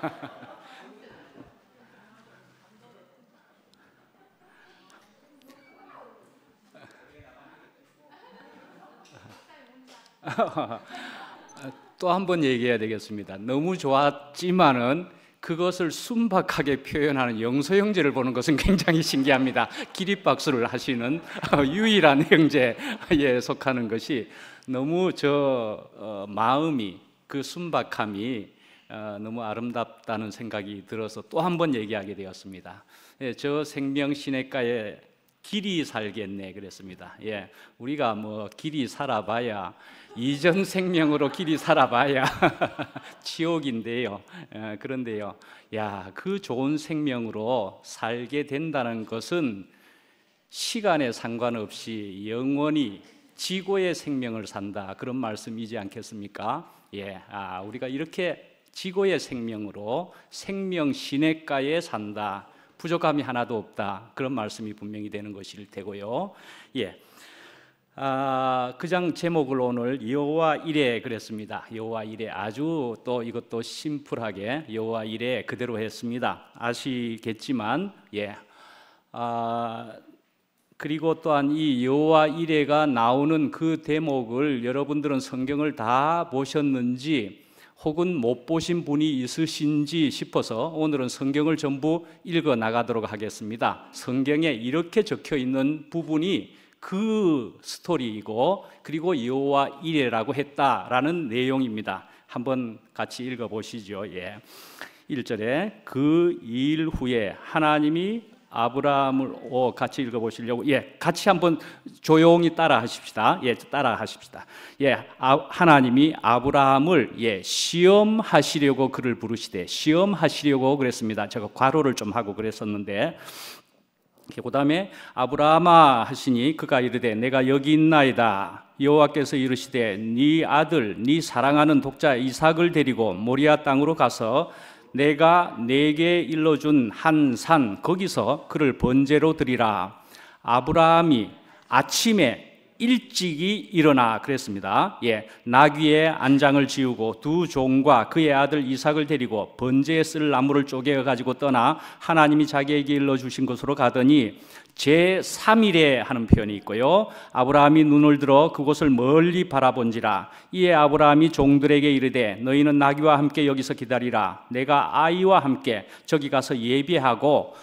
또 한 번 얘기해야 되겠습니다. 너무 좋았지만은 그것을 순박하게 표현하는 영서 형제를 보는 것은 굉장히 신기합니다. 기립박수를 하시는 유일한 형제에 속하는 것이 너무 저 어, 마음이 그 순박함이 어, 너무 아름답다는 생각이 들어서 또 한 번 얘기하게 되었습니다. 예, 저 생명 시내가에 길이 살겠네 그랬습니다. 예, 우리가 뭐 길이 살아봐야 이전 생명으로 길이 살아봐야 지옥인데요. 예, 그런데요, 야그 좋은 생명으로 살게 된다는 것은 시간에 상관없이 영원히 지고의 생명을 산다 그런 말씀이지 않겠습니까? 예, 아 우리가 이렇게 지고의 생명으로 생명 시냇가에 산다. 부족함이 하나도 없다. 그런 말씀이 분명히 되는 것일 테고요. 예. 아, 그 장 제목을 오늘 여호와 이래 그랬습니다. 여호와 이래 아주 또 이것도 심플하게 여호와 이래 그대로 했습니다. 아시겠지만 예. 아, 그리고 또한 이 여호와 이래가 나오는 그 대목을 여러분들은 성경을 다 보셨는지 혹은 못 보신 분이 있으신지 싶어서 오늘은 성경을 전부 읽어 나가도록 하겠습니다. 성경에 이렇게 적혀 있는 부분이 그 스토리이고 그리고 여호와 이래라고 했다라는 내용입니다. 한번 같이 읽어 보시죠. 예. 1절에 그 일 후에 하나님이 아브라함을 오, 같이 읽어보시려고 예 같이 한번 조용히 따라 하십시다 예 따라 하십시다 예 아, 하나님이 아브라함을 예 시험하시려고 그를 부르시되 시험하시려고 그랬습니다 제가 과로를 좀 하고 그랬었는데 그 다음에 아브라함아 하시니 그가 이르되 내가 여기 있나이다 여호와께서 이르시되 네 아들 네 사랑하는 독자 이삭을 데리고 모리아 땅으로 가서 내가 내게 일러준 한 산 거기서 그를 번제로 드리라. 아브라함이 아침에 일찍이 일어나 그랬습니다. 예, 나귀의 안장을 지우고 두 종과 그의 아들 이삭을 데리고 번제에 쓸 나무를 쪼개 가지고 떠나 하나님이 자기에게 일러 주신 곳으로 가더니 제3일에 하는 표현이 있고요. 아브라함이 눈을 들어 그곳을 멀리 바라본지라 이에 아브라함이 종들에게 이르되 너희는 나귀와 함께 여기서 기다리라 내가 아이와 함께 저기 가서 예비하고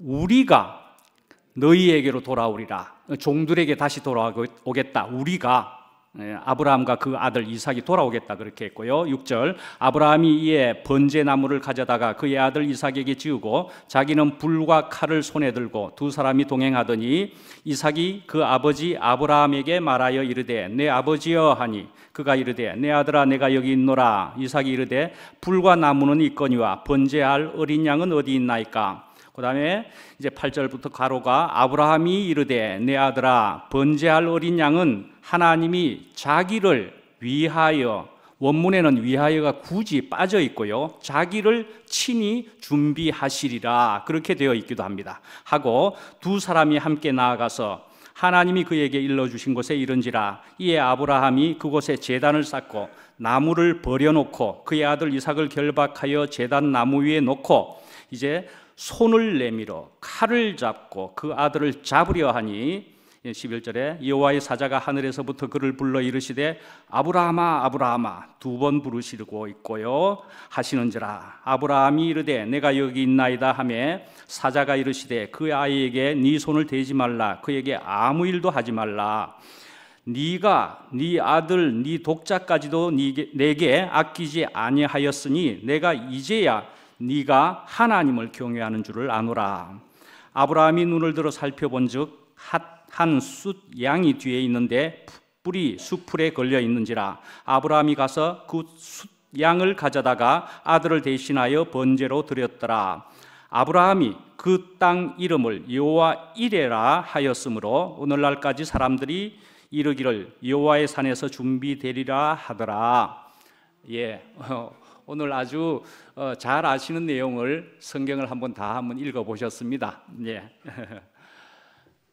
우리가 너희에게로 돌아오리라 종들에게 다시 돌아오겠다 우리가 예, 아브라함과 그 아들 이삭이 돌아오겠다 그렇게 했고요. 6절 아브라함이 이에 번제나무를 가져다가 그의 아들 이삭에게 지우고 자기는 불과 칼을 손에 들고 두 사람이 동행하더니 이삭이 그 아버지 아브라함에게 말하여 이르되 내 아버지여 하니 그가 이르되 내 아들아 내가 여기 있노라 이삭이 이르되 불과 나무는 있거니와 번제할 어린 양은 어디 있나이까 그다음에 이제 8절부터 가로가 아브라함이 이르되 내 아들아 번제할 어린 양은 하나님이 자기를 위하여 원문에는 위하여가 굳이 빠져 있고요. 자기를 친히 준비하시리라 그렇게 되어 있기도 합니다. 하고 두 사람이 함께 나아가서 하나님이 그에게 일러 주신 곳에 이른지라 이에 아브라함이 그곳에 제단을 쌓고 나무를 버려 놓고 그의 아들 이삭을 결박하여 제단 나무 위에 놓고 이제 손을 내밀어 칼을 잡고 그 아들을 잡으려 하니 11절에 여호와의 사자가 하늘에서부터 그를 불러 이르시되 아브라함아 아브라함아 두 번 부르시고 있고요 하시는지라 아브라함이 이르되 내가 여기 있나이다 하며 사자가 이르시되 그 아이에게 네 손을 대지 말라 그에게 아무 일도 하지 말라 네가 네 아들 네 독자까지도 네게 아끼지 아니하였으니 내가 이제야 네가 하나님을 경외하는 줄을 아노라. 아브라함이 눈을 들어 살펴본즉 한숫 양이 뒤에 있는데 뿔이 수풀에 걸려 있는지라 아브라함이 가서 그숫 양을 가져다가 아들을 대신하여 번제로 드렸더라. 아브라함이 그 땅 이름을 여호와 이레라 하였으므로 오늘날까지 사람들이 이르기를 여호와의 산에서 준비되리라 하더라. 예, 어, 오늘 아주 어, 잘 아시는 내용을 성경을 한번 다 한번 읽어보셨습니다. 예.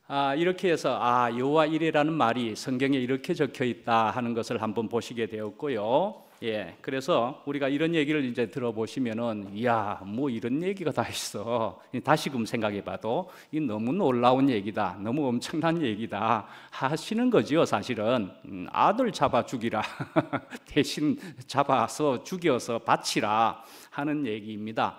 아, 이렇게 해서 아 여호와 이레라는 말이 성경에 이렇게 적혀 있다 하는 것을 한번 보시게 되었고요. 예, 그래서 우리가 이런 얘기를 이제 들어보시면은, 이야, 뭐 이런 얘기가 다 있어. 다시금 생각해봐도 이 너무 놀라운 얘기다, 너무 엄청난 얘기다 하시는 거지요, 사실은. 음, 아들 잡아 죽이라 대신 잡아서 죽여서 바치라 하는 얘기입니다.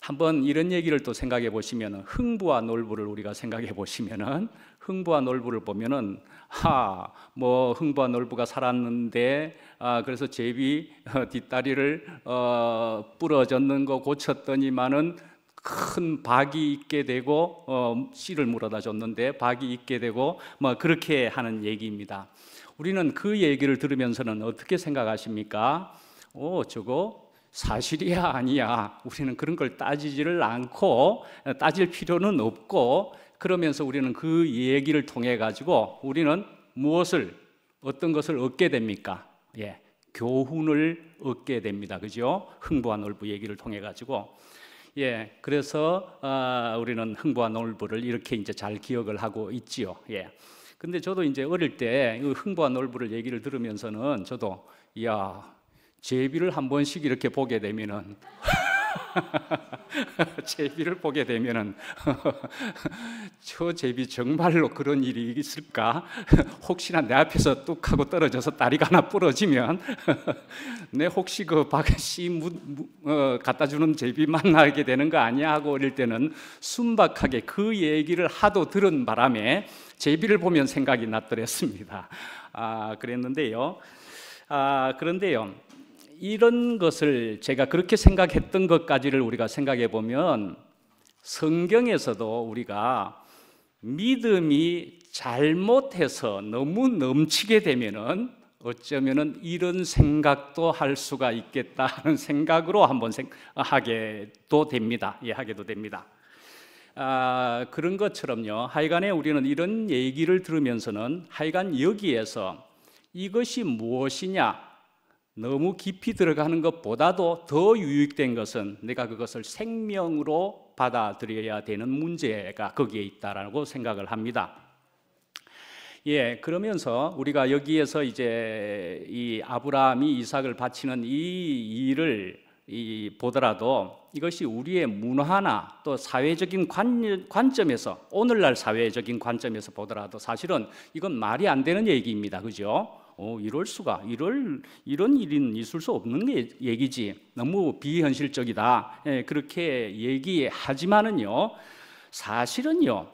한번 이런 얘기를 또 생각해 보시면 흥부와 놀부를 우리가 생각해 보시면은 흥부와 놀부를 보면은 하, 뭐 흥부와 놀부가 살았는데 아, 그래서 제비 어, 뒷다리를 어, 부러졌는 거 고쳤더니만은 큰 박이 있게 되고 어, 씨를 물어다 줬는데 박이 있게 되고 뭐 그렇게 하는 얘기입니다. 우리는 그 얘기를 들으면서는 어떻게 생각하십니까? 오, 저거 사실이야 아니야. 우리는 그런 걸 따지지를 않고 따질 필요는 없고 그러면서 우리는 그 얘기를 통해 가지고 우리는 무엇을 어떤 것을 얻게 됩니까? 예. 교훈을 얻게 됩니다. 그죠? 흥부와 놀부 얘기를 통해 가지고 예, 그래서 어, 우리는 흥부와 놀부를 이렇게 이제 잘 기억을 하고 있지요. 예. 근데 저도 이제 어릴 때 흥부와 놀부를 얘기를 들으면서는 저도 야 제비를 한 번씩 이렇게 보게 되면은 제비를 보게 되면저 제비 정말로 그런 일이 있을까? 혹시나 내 앞에서 뚝 하고 떨어져서 다리가 하나 부러지면 내 혹시 그 박씨 어, 갖다 주는 제비 만나게 되는 거 아니야 하고 어릴 때는 순박하게 그 얘기를 하도 들은 바람에 제비를 보면 생각이 났더랬습니다. 아 그랬는데요. 아 그런데요. 이런 것을 제가 그렇게 생각했던 것까지를 우리가 생각해 보면 성경에서도 우리가 믿음이 잘못해서 너무 넘치게 되면은 어쩌면은 이런 생각도 할 수가 있겠다 는 생각으로 한번 하게도 됩니다. 예, 하게도 됩니다. 아, 그런 것처럼요. 하여간에 우리는 이런 얘기를 들으면서는 하여간 여기에서 이것이 무엇이냐 너무 깊이 들어가는 것보다도 더 유익된 것은 내가 그것을 생명으로 받아들여야 되는 문제가 거기에 있다라고 생각을 합니다. 예, 그러면서 우리가 여기에서 이제 이 아브라함이 이삭을 바치는 이 일을 이 보더라도 이것이 우리의 문화나 또 사회적인 관, 관점에서 오늘날 사회적인 관점에서 보더라도 사실은 이건 말이 안 되는 얘기입니다. 그죠? 어, 이럴 수가, 이럴, 이런 일은 있을 수 없는 게 얘기지. 너무 비현실적이다. 예, 그렇게 얘기하지만은요, 사실은요,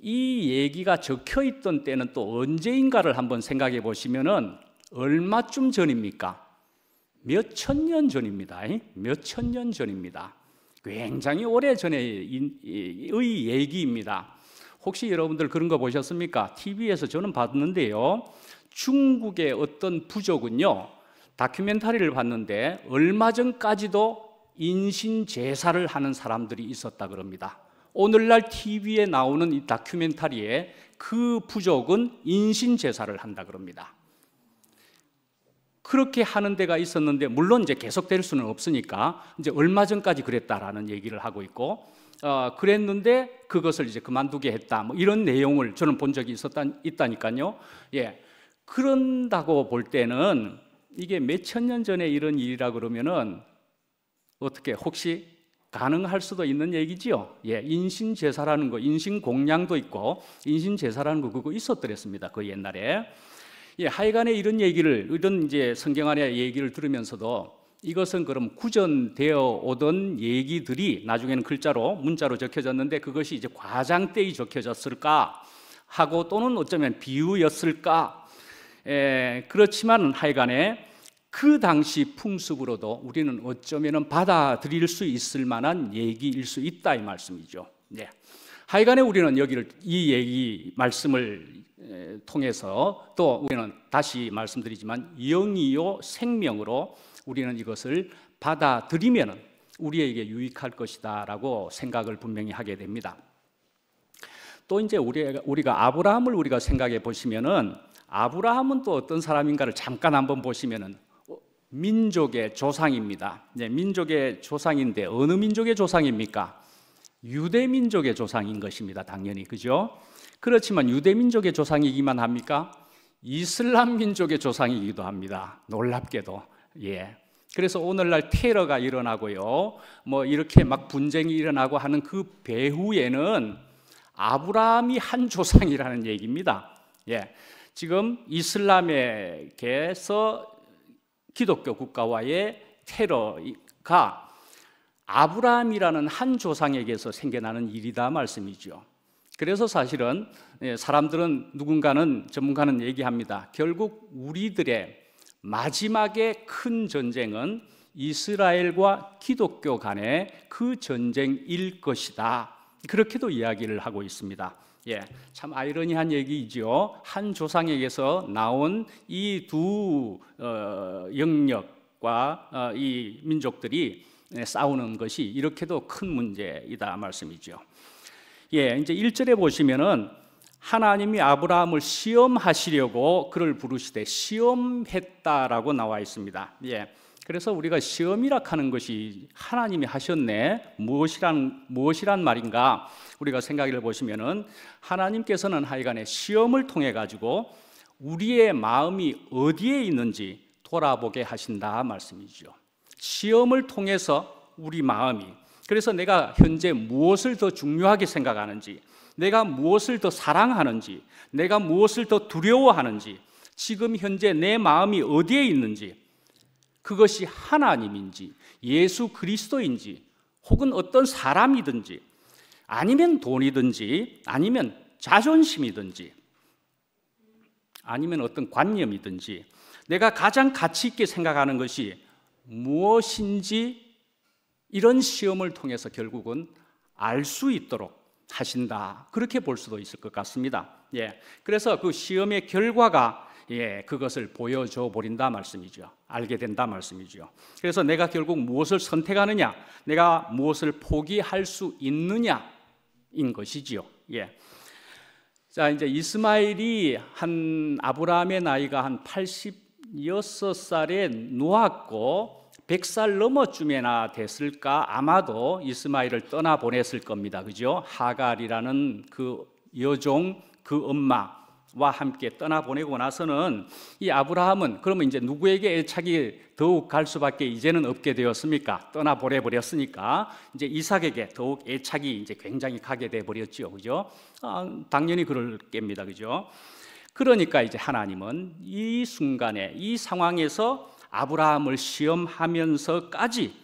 이 얘기가 적혀 있던 때는 또 언제인가를 한번 생각해 보시면은 얼마쯤 전입니까? 몇천년 전입니다. 몇천년 전입니다. 굉장히 오래 전의 얘기입니다. 혹시 여러분들 그런 거 보셨습니까? TV에서 저는 봤는데요. 중국의 어떤 부족은요, 다큐멘터리를 봤는데 얼마 전까지도 인신 제사를 하는 사람들이 있었다 그럽니다. 오늘날 TV에 나오는 이 다큐멘터리에 그 부족은 인신 제사를 한다 그럽니다. 그렇게 하는 데가 있었는데 물론 이제 계속될 수는 없으니까 이제 얼마 전까지 그랬다라는 얘기를 하고 있고 어, 그랬는데 그것을 이제 그만두게 했다 뭐 이런 내용을 저는 본 적이 있었다 있다니까요. 예, 그런다고 볼 때는 이게 몇천 년 전에 이런 일이라 그러면은 어떻게 혹시 가능할 수도 있는 얘기지요. 예, 인신 제사라는 거, 인신 공양도 있고 인신 제사라는 거 그거 있었더랬습니다. 그 옛날에. 예, 하여간에 이런 얘기를 이런 이제 성경 안에 얘기를 들으면서도 이것은 그럼 구전되어 오던 얘기들이 나중에는 글자로 문자로 적혀졌는데 그것이 이제 과장되이 적혀졌을까 하고 또는 어쩌면 비유였을까 에, 예, 그렇지만 하여간에 그 당시 풍습으로도 우리는 어쩌면 받아들일 수 있을 만한 얘기일 수 있다 이 말씀이죠. 네. 하여간에 우리는 여기를 이 얘기 말씀을 에, 통해서 또 우리는 다시 말씀드리지만 영이요 생명으로 우리는 이것을 받아들이면 우리에게 유익할 것이다라고 생각을 분명히 하게 됩니다. 또 이제 우리가, 우리가 아브라함을 우리가 생각해 보시면은 아브라함은 또 어떤 사람인가를 잠깐 한번 보시면은 어, 민족의 조상입니다. 네, 민족의 조상인데 어느 민족의 조상입니까? 유대 민족의 조상인 것입니다. 당연히 그죠? 그렇지만 유대 민족의 조상이기만 합니까? 이슬람 민족의 조상이기도 합니다. 놀랍게도. 예. 그래서 오늘날 테러가 일어나고요. 뭐 이렇게 막 분쟁이 일어나고 하는 그 배후에는 아브라함이 한 조상이라는 얘기입니다. 예. 지금 이슬람에게서 기독교 국가와의 테러가 아브라함이라는 한 조상에게서 생겨나는 일이다 말씀이죠. 그래서 사실은 예, 사람들은 누군가는 전문가는 얘기합니다. 결국 우리들의 마지막에 큰 전쟁은 이스라엘과 기독교 간의 그 전쟁일 것이다. 그렇게도 이야기를 하고 있습니다. 예, 참 아이러니한 얘기이지요. 한 조상에게서 나온 이두 어, 영역과 어, 이 민족들이 예, 싸우는 것이 이렇게도 큰 문제이다 말씀이죠. 예, 이제 1절에 보시면은 하나님이 아브라함을 시험하시려고 그를 부르시되 시험했다라고 나와 있습니다. 예. 그래서 우리가 시험이라 하는 것이 하나님이 하셨네. 무엇이란 무엇이란 말인가? 우리가 생각을 보시면은 하나님께서는 하여간에 시험을 통해 가지고 우리의 마음이 어디에 있는지 돌아보게 하신다 말씀이죠. 시험을 통해서 우리 마음이 그래서 내가 현재 무엇을 더 중요하게 생각하는지 내가 무엇을 더 사랑하는지 내가 무엇을 더 두려워하는지 지금 현재 내 마음이 어디에 있는지 그것이 하나님인지 예수 그리스도인지 혹은 어떤 사람이든지 아니면 돈이든지 아니면 자존심이든지 아니면 어떤 관념이든지 내가 가장 가치 있게 생각하는 것이 무엇인지 이런 시험을 통해서 결국은 알 수 있도록 하신다. 그렇게 볼 수도 있을 것 같습니다. 예. 그래서 그 시험의 결과가 예, 그것을 보여줘 버린다 말씀이죠. 알게 된다 말씀이죠. 그래서 내가 결국 무엇을 선택하느냐, 내가 무엇을 포기할 수 있느냐인 것이지요. 예. 자, 이제 이스마일이 한 아브라함의 나이가 한 86살에 누웠고 100살 넘어쯤에나 됐을까 아마도 이스마일을 떠나 보냈을 겁니다. 그죠? 하갈이라는 그 여종 그 엄마 와 함께 떠나보내고 나서는 이 아브라함은 그러면 이제 누구에게 애착이 더욱 갈 수밖에 이제는 없게 되었습니까? 떠나보내 버렸으니까 이제 이삭에게 더욱 애착이 이제 굉장히 가게 돼 버렸죠. 그죠? 아, 당연히 그럴 겁니다. 그죠? 그러니까 이제 하나님은 이 순간에 이 상황에서 아브라함을 시험하면서까지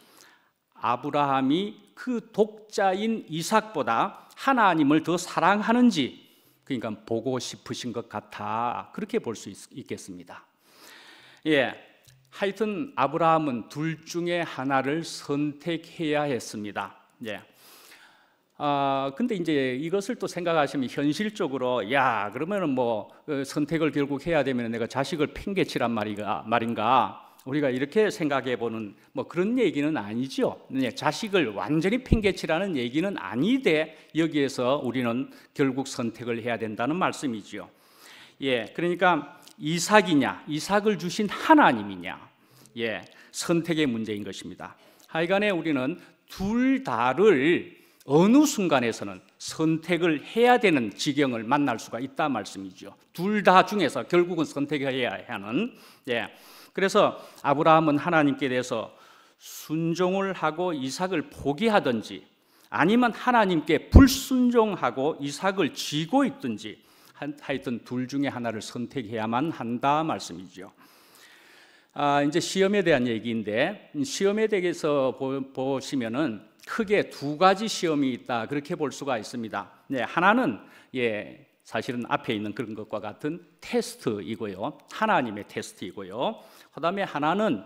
아브라함이 그 독자인 이삭보다 하나님을 더 사랑하는지 그러니까 보고 싶으신 것 같아 그렇게 볼 수 있겠습니다. 예, 하여튼 아브라함은 둘 중에 하나를 선택해야 했습니다. 예. 아, 근데 이제 이것을 또 생각하시면 현실적으로 야 그러면은 뭐 어, 선택을 결국 해야 되면 내가 자식을 팽개치란 말이가 말인가? 우리가 이렇게 생각해 보는 뭐 그런 얘기는 아니죠. 네, 자식을 완전히 핑계치라는 얘기는 아니되 여기에서 우리는 결국 선택을 해야 된다는 말씀이지요. 예, 그러니까 이삭이냐, 이삭을 주신 하나님이냐, 예, 선택의 문제인 것입니다. 하여간에 우리는 둘 다를 어느 순간에서는 선택을 해야 되는 지경을 만날 수가 있다 말씀이죠. 둘 다 중에서 결국은 선택해야 하는 예. 그래서 아브라함은 하나님께 대해서 순종을 하고 이삭을 포기하든지 아니면 하나님께 불순종하고 이삭을 쥐고 있든지 하여튼 둘 중에 하나를 선택해야만 한다 말씀이죠. 아, 이제 시험에 대한 얘기인데 시험에 대해서 보, 시면은 크게 두 가지 시험이 있다 그렇게 볼 수가 있습니다. 네, 하나는 예, 사실은 앞에 있는 그런 것과 같은 테스트이고요. 하나님의 테스트이고요. 그다음에 하나는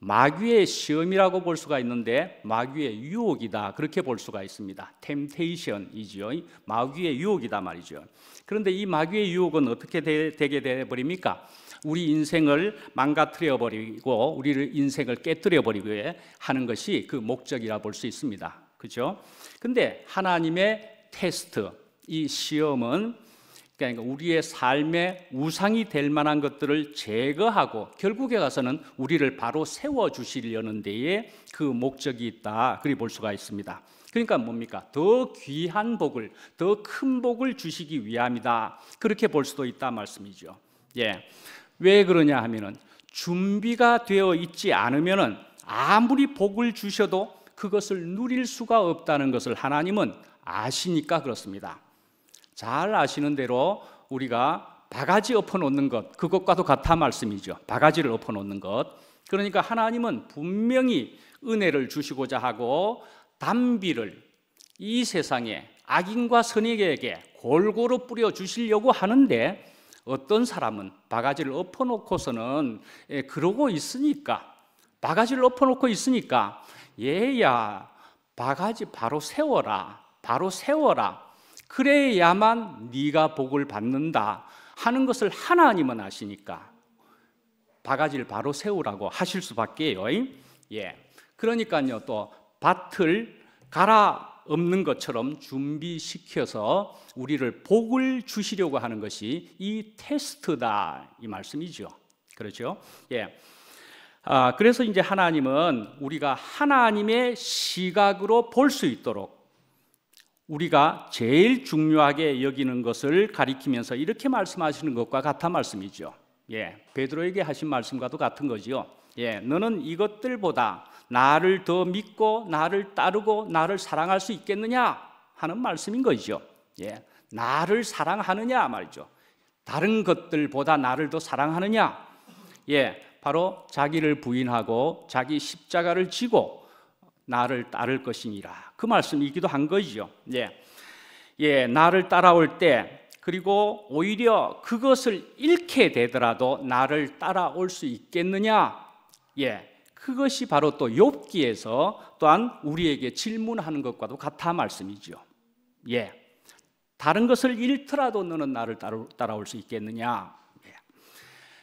마귀의 시험이라고 볼 수가 있는데 마귀의 유혹이다 그렇게 볼 수가 있습니다. t e m p 이지요 마귀의 유혹이다 말이죠. 그런데 이 마귀의 유혹은 어떻게 되, 되게 돼 버립니까? 우리 인생을 망가뜨려 버리고 우리를 인생을 깨뜨려 버리고 하는 것이 그 목적이라 볼 수 있습니다. 그렇죠? 근데 하나님의 테스트 이 시험은 그러니까 우리의 삶의 우상이 될 만한 것들을 제거하고 결국에 가서는 우리를 바로 세워 주시려는 데에 그 목적이 있다. 그리 볼 수가 있습니다. 그러니까 뭡니까? 더 귀한 복을, 더 큰 복을 주시기 위함이다. 그렇게 볼 수도 있다 말씀이죠. 예. 왜 그러냐 하면은 준비가 되어 있지 않으면은 아무리 복을 주셔도 그것을 누릴 수가 없다는 것을 하나님은 아시니까 그렇습니다. 잘 아시는 대로 우리가 바가지 엎어 놓는 것, 그것과도 같아 말씀이죠. 바가지를 엎어 놓는 것. 그러니까 하나님은 분명히 은혜를 주시고자 하고 담비를 이 세상에 악인과 선에게 골고루 뿌려 주시려고 하는데 어떤 사람은 바가지를 엎어놓고서는 예, 그러고 있으니까 바가지를 엎어놓고 있으니까 얘야 바가지 바로 세워라 바로 세워라 그래야만 네가 복을 받는다 하는 것을 하나님은 아시니까 바가지를 바로 세우라고 하실 수밖에요. 예. 그러니까요. 또 밭을 갈아 없는 것처럼 준비시켜서 우리를 복을 주시려고 하는 것이 이 테스트다 이 말씀이죠. 그렇죠? 예. 아, 그래서 이제 하나님은 우리가 하나님의 시각으로 볼 수 있도록 우리가 제일 중요하게 여기는 것을 가리키면서 이렇게 말씀하시는 것과 같은 말씀이죠. 예, 베드로에게 하신 말씀과도 같은 거지요. 예, 너는 이것들보다 나를 더 믿고 나를 따르고 나를 사랑할 수 있겠느냐 하는 말씀인 거죠. 예, 나를 사랑하느냐 말이죠. 다른 것들보다 나를 더 사랑하느냐? 예, 바로 자기를 부인하고 자기 십자가를 지고 나를 따를 것이니라. 그 말씀이기도 한 거죠. 예. 예, 나를 따라올 때 그리고 오히려 그것을 잃게 되더라도 나를 따라올 수 있겠느냐? 예. 그것이 바로 또 욥기에서 또한 우리에게 질문하는 것과도 같아 말씀이죠. 예. 다른 것을 잃더라도 너는 나를 따라올 수 있겠느냐? 예.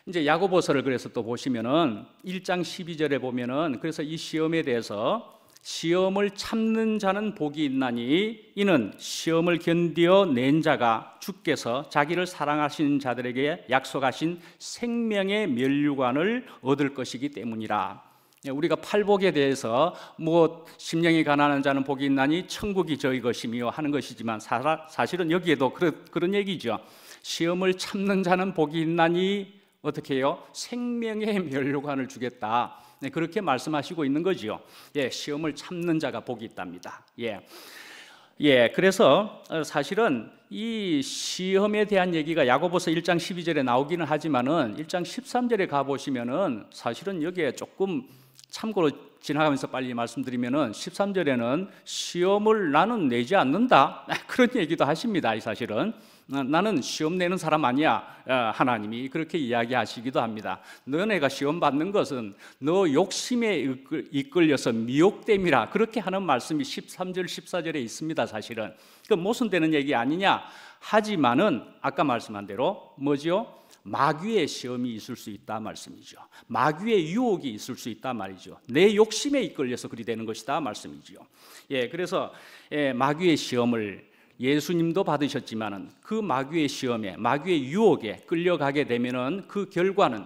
이제 야고보서를 그래서 또 보시면은 1장 12절에 보면은 그래서 이 시험에 대해서 시험을 참는 자는 복이 있나니 이는 시험을 견디어 낸 자가 주께서 자기를 사랑하시는 자들에게 약속하신 생명의 면류관을 얻을 것이기 때문이라. 예, 우리가 팔복에 대해서 뭐 심령이 가난한 자는 복이 있나니 천국이 저희 것이며 하는 것이지만 사실은 여기에도 그런, 얘기죠. 시험을 참는 자는 복이 있나니 어떻게 해요? 생명의 면류관을 주겠다. 네, 그렇게 말씀하시고 있는 거지요. 예, 시험을 참는 자가 복이 있답니다. 예. 예, 그래서 어, 사실은 이 시험에 대한 얘기가 야고보서 1장 12절에 나오기는 하지만은 1장 13절에 가 보시면은 사실은 여기에 조금 참고로 지나가면서 빨리 말씀드리면은 13절에는 시험을 나는 내지 않는다. 그런 얘기도 하십니다. 이 사실은. 나는 시험 내는 사람 아니야. 어, 하나님이 그렇게 이야기하시기도 합니다. 너네가 시험 받는 것은 너 욕심에 이끌려서 미혹됨이라 그렇게 하는 말씀이 13절 14절에 있습니다. 사실은 그 모순되는 얘기 아니냐. 하지만은 아까 말씀한 대로 뭐지요? 마귀의 시험이 있을 수 있다 말씀이죠. 마귀의 유혹이 있을 수 있다 말이죠. 내 욕심에 이끌려서 그리 되는 것이다 말씀이죠. 예, 그래서 예, 마귀의 시험을 예수님도 받으셨지만그 마귀의 시험에 마귀의 유혹에 끌려가게 되면그 결과는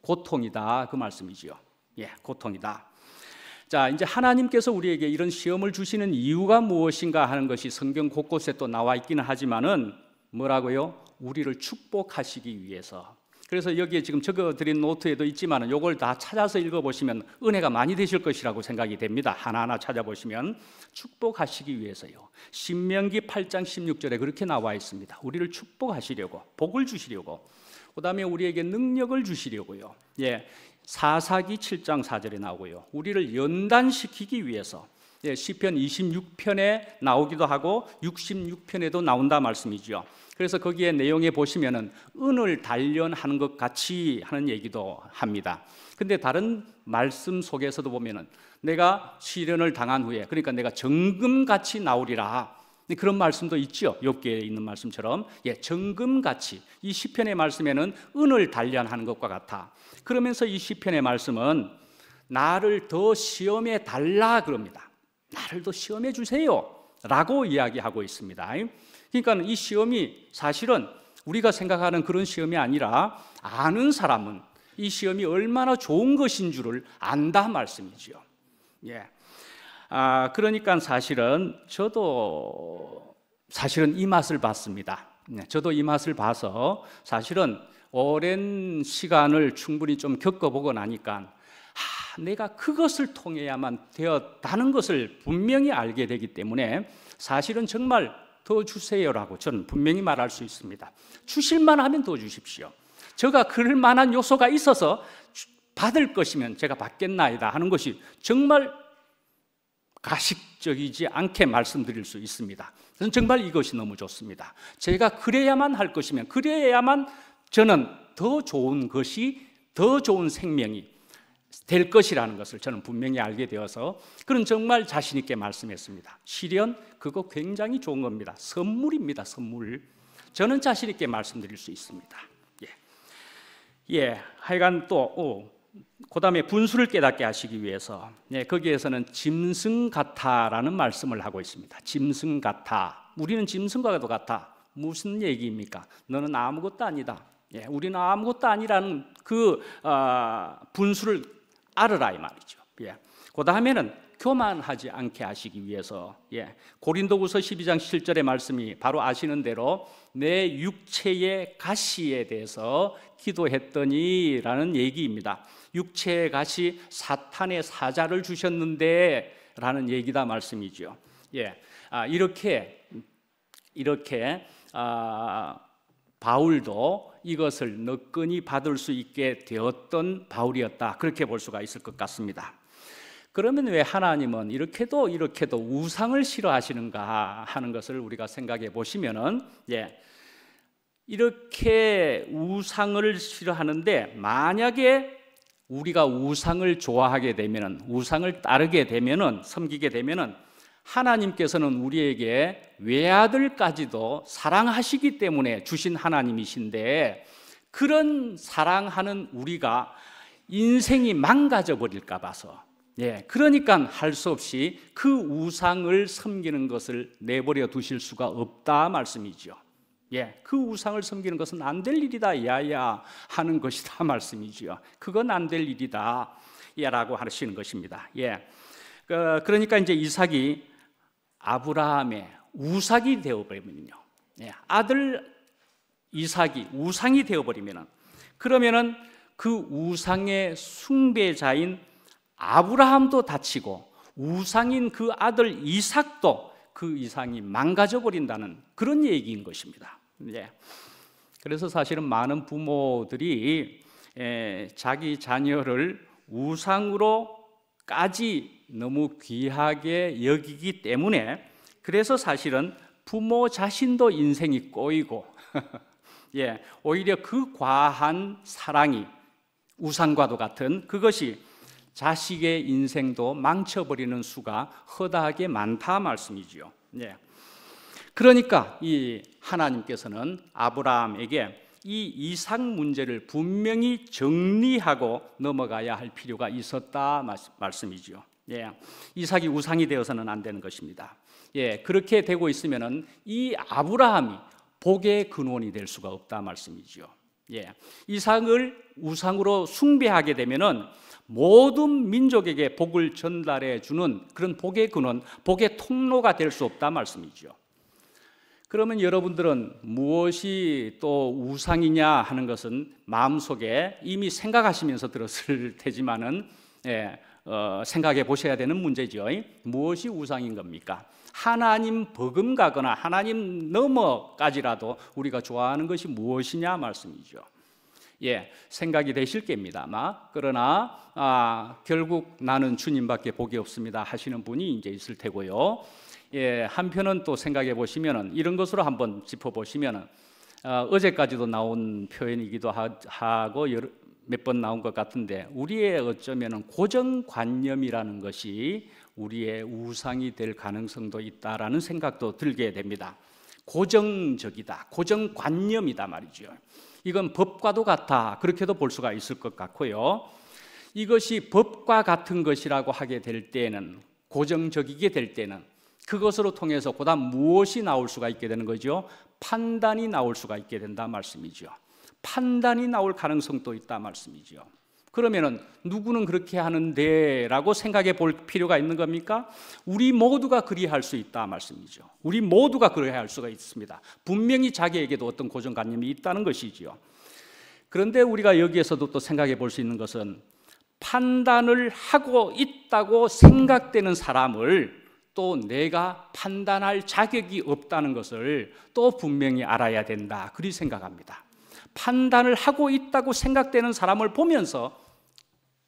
고통이다 그 말씀이지요. 예, 고통이다. 자, 이제 하나님께서 우리에게 이런 시험을 주시는 이유가 무엇인가 하는 것이 성경 곳곳에 또 나와 있기는 하지만은 뭐라고요? 우리를 축복하시기 위해서 그래서 여기에 지금 적어드린 노트에도 있지만 이걸다 찾아서 읽어보시면 은혜가 많이 되실 것이라고 생각이 됩니다. 하나하나 찾아보시면 축복하시기 위해서요. 신명기 8장 16절에 그렇게 나와 있습니다. 우리를 축복하시려고, 복을 주시려고, 그 다음에 우리에게 능력을 주시려고요. 예, 사사기 7장 4절에 나오고요. 우리를 연단시키기 위해서 예, 시편 26편에 나오기도 하고 66편에도 나온다 말씀이죠. 그래서 거기에 내용에 보시면은 은을 단련하는 것 같이 하는 얘기도 합니다. 근데 다른 말씀 속에서도 보면은 내가 시련을 당한 후에 그러니까 내가 정금 같이 나오리라. 그런 말씀도 있죠. 욥기에 있는 말씀처럼 예, 정금 같이 이 시편의 말씀에는 은을 단련하는 것과 같아. 그러면서 이 시편의 말씀은 나를 더 시험해 달라 그럽니다. 나를 더 시험해 주세요라고 이야기하고 있습니다. 그러니까 이 시험이 사실은 우리가 생각하는 그런 시험이 아니라 아는 사람은 이 시험이 얼마나 좋은 것인 줄을 안다 말씀이지요. 예. 아, 그러니까 사실은 저도 사실은 이 맛을 봤습니다. 네, 저도 이 맛을 봐서 사실은 오랜 시간을 충분히 좀 겪어보고 나니까 아, 내가 그것을 통해야만 되었다는 것을 분명히 알게 되기 때문에 사실은 정말 더 주세요라고 저는 분명히 말할 수 있습니다. 주실만 하면 더 주십시오. 제가 그럴 만한 요소가 있어서 받을 것이면 제가 받겠나이다 하는 것이 정말 가식적이지 않게 말씀드릴 수 있습니다. 저는 정말 이것이 너무 좋습니다. 제가 그래야만 할 것이면 그래야만 저는 더 좋은 것이 더 좋은 생명이 될 것이라는 것을 저는 분명히 알게 되어서 그는 정말 자신 있게 말씀했습니다. 실현 그거 굉장히 좋은 겁니다. 선물입니다. 선물. 저는 자신 있게 말씀드릴 수 있습니다. 예. 예. 하여간 또 오, 그다음에 분수를 깨닫게 하시기 위해서 예, 거기에서는 짐승 같아라는 말씀을 하고 있습니다. 짐승 같아. 우리는 짐승과도 같아. 무슨 얘기입니까? 너는 아무것도 아니다. 예, 우리는 아무것도 아니라는 그 어, 분수를 알으라 이 말이죠. 예. 그 다음에는 교만하지 않게 하시기 위해서 예. 고린도후서 12장 7절의 말씀이 바로 아시는 대로 내 육체의 가시에 대해서 기도했더니라는 얘기입니다. 육체의 가시 사탄의 사자를 주셨는데라는 얘기다 말씀이죠. 예. 아, 이렇게 이렇게 아, 바울도 이것을 너끈히 받을 수 있게 되었던 바울이었다. 그렇게 볼 수가 있을 것 같습니다. 그러면 왜 하나님은 이렇게도 이렇게도 우상을 싫어하시는가 하는 것을 우리가 생각해 보시면 예. 이렇게 우상을 싫어하는데 만약에 우리가 우상을 좋아하게 되면 우상을 따르게 되면 섬기게 되면 하나님께서는 우리에게 외아들까지도 사랑하시기 때문에 주신 하나님이신데 그런 사랑하는 우리가 인생이 망가져 버릴까 봐서 예, 그러니까 할 수 없이 그 우상을 섬기는 것을 내버려 두실 수가 없다 말씀이죠. 예, 그 우상을 섬기는 것은 안 될 일이다. 야야 하는 것이다 말씀이지요. 그건 안 될 일이다. 야라고 하시는 것입니다. 예. 그, 그러니까 이제 이삭이 아브라함의 우삭이 되어버리면요. 예, 아들 이삭이 우상이 되어버리면그러면그 우상의 숭배자인 아브라함도 다치고 우상인 그 아들 이삭도 그 이상이 망가져 버린다는 그런 얘기인 것입니다. 예. 그래서 사실은 많은 부모들이 에, 예, 자기 자녀를 우상으로 까지 너무 귀하게 여기기 때문에 그래서 사실은 부모 자신도 인생이 꼬이고 예, 오히려 그 과한 사랑이 우상과도 같은 그것이 자식의 인생도 망쳐버리는 수가 허다하게 많다 말씀이지요. 예. 그러니까 이 하나님께서는 아브라함에게 이 이상 문제를 분명히 정리하고 넘어가야 할 필요가 있었다 말씀이죠. 예, 이삭이 우상이 되어서는 안 되는 것입니다. 예, 그렇게 되고 있으면이 아브라함이 복의 근원이 될 수가 없다 말씀이죠. 예, 이상을 우상으로 숭배하게 되면 모든 민족에게 복을 전달해 주는 그런 복의 근원, 복의 통로가 될 수 없다 말씀이죠. 그러면 여러분들은 무엇이 또 우상이냐 하는 것은 마음속에 이미 생각하시면서 들었을 테지만은 예, 어, 생각해 보셔야 되는 문제지 무엇이 우상인 겁니까? 하나님 버금가거나 하나님 넘어까지라도 우리가 좋아하는 것이 무엇이냐 말씀이죠. 예, 생각이 되실 겁니다. 아마 그러나 아, 결국 나는 주님밖에 복이 없습니다 하시는 분이 이제 있을 테고요. 예, 한편은 또 생각해 보시면은 이런 것으로 한번 짚어 보시면은 어, 아, 어제까지도 나온 표현이기도 하, 하, 고몇 번 나온 것 같은데 우리의 어쩌면은 고정관념이라는 것이 우리의 우상이 될 가능성도 있다라는 생각도 들게 됩니다. 고정적이다, 고정관념이다 말이죠. 이건 법과도 같아. 그렇게도 볼 수가 있을 것 같고요. 이것이 법과 같은 것이라고 하게 될 때에는 고정적이게 될 때는 그것으로 통해서 그다음 무엇이 나올 수가 있게 되는 거죠? 판단이 나올 수가 있게 된다 말씀이죠. 판단이 나올 가능성도 있다 말씀이죠. 그러면은 누구는 그렇게 하는데라고 생각해 볼 필요가 있는 겁니까? 우리 모두가 그리할 수 있다 말씀이죠. 우리 모두가 그리할 수가 있습니다. 분명히 자기에게도 어떤 고정관념이 있다는 것이지요. 그런데 우리가 여기에서도 또 생각해 볼 수 있는 것은 판단을 하고 있다고 생각되는 사람을 또 내가 판단할 자격이 없다는 것을 또 분명히 알아야 된다. 그리 생각합니다. 판단을 하고 있다고 생각되는 사람을 보면서